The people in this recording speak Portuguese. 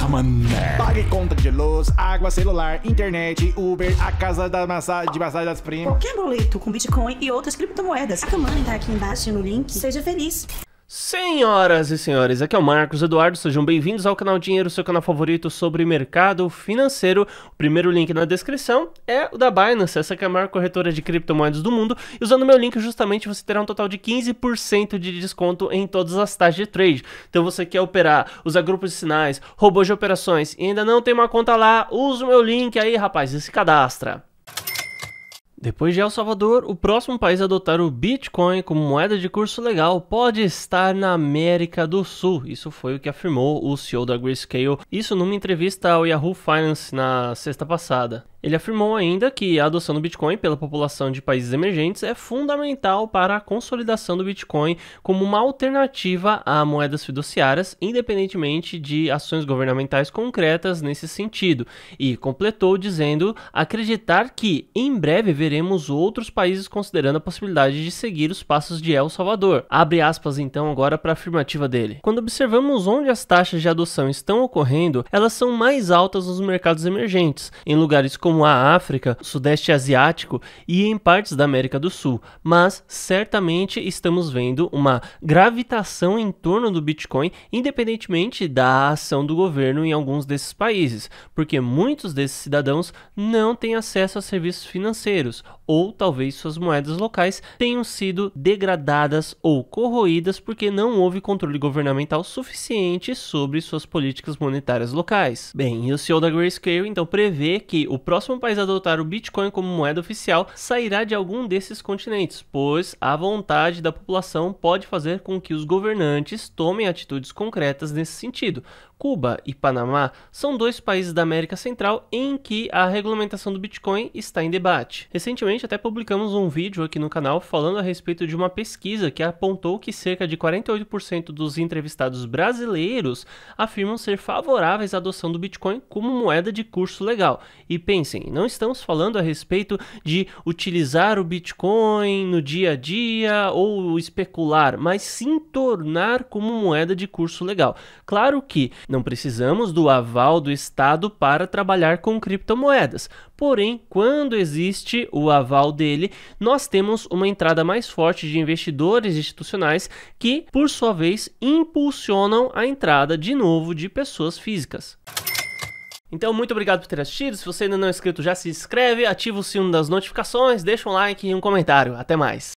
Come on, man. Pague conta de luz, água, celular, internet, Uber, a casa da massagem, de massagem das primas. Qualquer boleto com Bitcoin e outras criptomoedas. A Kamani tá aqui embaixo no link. Seja feliz. Senhoras e senhores, aqui é o Marcos Eduardo, sejam bem-vindos ao canal Dinheiro, seu canal favorito sobre mercado financeiro. O primeiro link na descrição é o da Binance, essa que é a maior corretora de criptomoedas do mundo. E usando meu link, justamente, você terá um total de 15% de desconto em todas as taxas de trade. Então você quer operar, usar grupos de sinais, robôs de operações e ainda não tem uma conta lá, usa o meu link aí, rapaz, e se cadastra. Depois de El Salvador, o próximo país a adotar o Bitcoin como moeda de curso legal pode estar na América do Sul. Isso foi o que afirmou o CEO da Grayscale, isso numa entrevista ao Yahoo Finance na sexta passada. Ele afirmou ainda que a adoção do Bitcoin pela população de países emergentes é fundamental para a consolidação do Bitcoin como uma alternativa a moedas fiduciárias, independentemente de ações governamentais concretas nesse sentido, e completou dizendo acreditar que em breve veremos outros países considerando a possibilidade de seguir os passos de El Salvador. Abre aspas então agora para a afirmativa dele. Quando observamos onde as taxas de adoção estão ocorrendo, elas são mais altas nos mercados emergentes, em lugares como como a África, Sudeste Asiático e em partes da América do Sul, mas certamente estamos vendo uma gravitação em torno do Bitcoin, independentemente da ação do governo em alguns desses países, porque muitos desses cidadãos não têm acesso a serviços financeiros ou talvez suas moedas locais tenham sido degradadas ou corroídas porque não houve controle governamental suficiente sobre suas políticas monetárias locais. Bem, e o CEO da Grayscale então prevê que o próximo próximo país a adotar o Bitcoin como moeda oficial sairá de algum desses continentes, pois a vontade da população pode fazer com que os governantes tomem atitudes concretas nesse sentido, Cuba e Panamá são dois países da América Central em que a regulamentação do Bitcoin está em debate. Recentemente até publicamos um vídeo aqui no canal falando a respeito de uma pesquisa que apontou que cerca de 48% dos entrevistados brasileiros afirmam ser favoráveis à adoção do Bitcoin como moeda de curso legal. E pensem, não estamos falando a respeito de utilizar o Bitcoin no dia a dia ou especular, mas sim tornar como moeda de curso legal. Claro que não precisamos do aval do Estado para trabalhar com criptomoedas. Porém, quando existe o aval dele, nós temos uma entrada mais forte de investidores institucionais que, por sua vez, impulsionam a entrada de novo de pessoas físicas. Então, muito obrigado por ter assistido. Se você ainda não é inscrito, já se inscreve, ativa o sino das notificações, deixa um like e um comentário. Até mais.